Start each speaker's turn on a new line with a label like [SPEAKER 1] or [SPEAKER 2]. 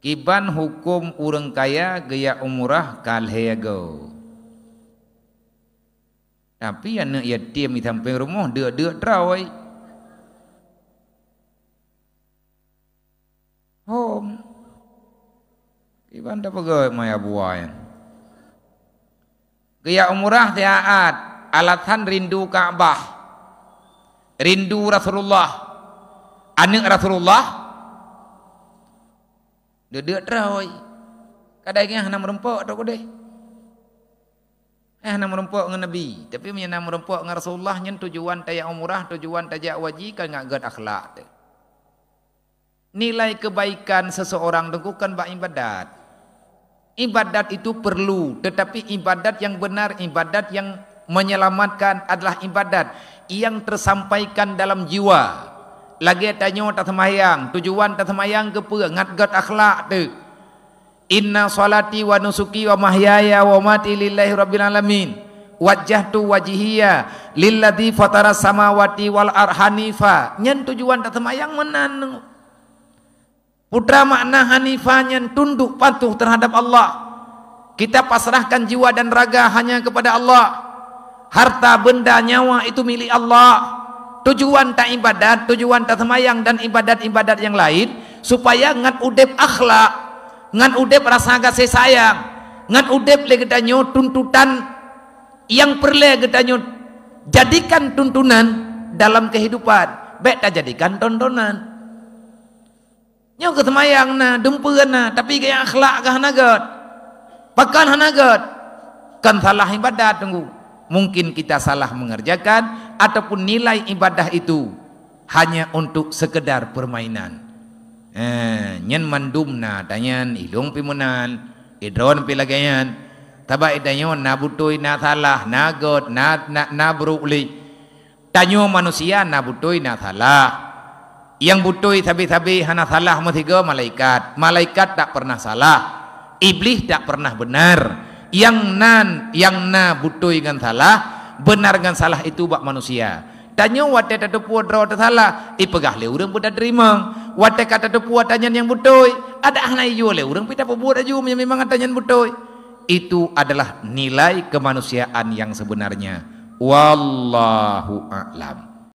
[SPEAKER 1] Iban hukum urang kaya gaya umrah go. Tapi yang nak yatim di samping rumah dia-dia terawih. Oh. Iban tak pegawai maya buah ya. Gaya umrah tiaat alasan rindu Ka'bah. Rindu Rasulullah. Anak Rasulullah. Dia dia terawai. Kadang-kadang nama rempok, merempak tak boleh. Eh nama rempok dengan Nabi. Tapi punya nama rempok dengan Rasulullah yang tujuan tayak umrah, tujuan tayak wajib kan dengan gad akhlak. Te. Nilai kebaikan seseorang itu kan ibadat. Ibadat itu perlu. Tetapi ibadat yang benar, ibadat yang menyelamatkan adalah ibadat yang tersampaikan dalam jiwa lagi tanya tak semayang tujuan tak semayang ke pun ngat-ngat akhlak tu inna salati wa nusuki wa mahyaya wa mati lillahi rabbil alamin wajah tu wajihia lilladhi fatara samawati wal arhanifa nyen tujuan tak semayang mana? putra makna hanifah nyen tunduk patuh terhadap Allah kita pasrahkan jiwa dan raga hanya kepada Allah harta benda nyawa itu milik Allah tujuan tak ibadat, tujuan tak semayang dan ibadat-ibadat yang lain supaya ngan udep akhlak, ngan udep rasa agak sayang, ngan udep legitanyo tuntutan yang perlu legitanyo jadikan tuntunan dalam kehidupan, baik tak jadikan tontonan. Nyo ke semayang na, dempuan na, tapi gaya akhlak ke hanagat, pakan hanagat, kan salah ibadat tunggu. Mungkin kita salah mengerjakan, ataupun nilai ibadah itu hanya untuk sekedar permainan. Eh, nyen mandumna tanyan ilung pimunan, idron pilagayan, taba idanyo na butoy na salah, na god na na, na buruli. Tanyo manusia na butoy na salah. Yang butoi tapi tapi hana salah mutiga malaikat. Malaikat tak pernah salah. Iblis tak pernah benar. Yang nan yang na butoy ngan salah, benar dengan salah itu buat manusia tanya wate tatu pu dro ta sala i eh, pegah le lah, urang buda terima wate kata tu pu tanya yang butoi ada ana iyo lah, le urang pita pu buda ju memang tanya yang butoi itu adalah nilai kemanusiaan yang sebenarnya wallahu a'lam